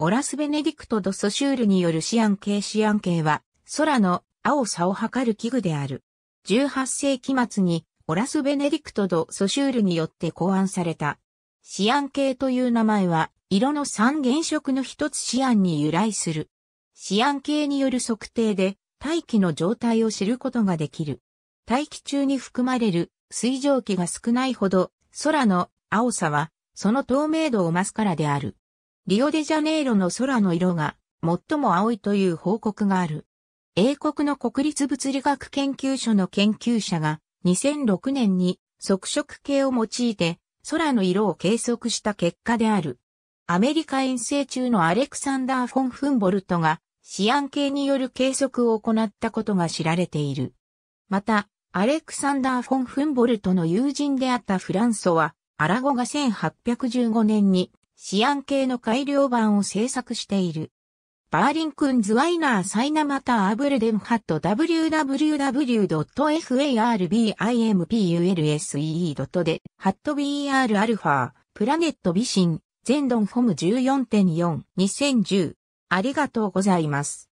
オラス・ベネディクト・ド・ソシュールによるシアン系シアン系は、空の青さを測る器具である。18世紀末に、オラス・ベネディクト・ド・ソシュールによって考案された。シアン系という名前は、色の三原色の一つシアンに由来する。シアン系による測定で、大気の状態を知ることができる。大気中に含まれる水蒸気が少ないほど、空の青さは、その透明度を増すからである。リオデジャネイロの空の色が最も青いという報告がある。英国の国立物理学研究所の研究者が2006年に測色計を用いて空の色を計測した結果である。アメリカ遠征中のアレクサンダー・フォン・フンボルトがシアン系による計測を行ったことが知られている。また、アレクサンダー・フォン・フンボルトの友人であったフランソは、アラゴが1815年にシアン系の改良版を制作している。バーリンクンズワイナーサイナマタアブルデムハット www.farbimpuls.e でハット BR α プラネット美ゼ全ドンホム14.4 2010ありがとうございます。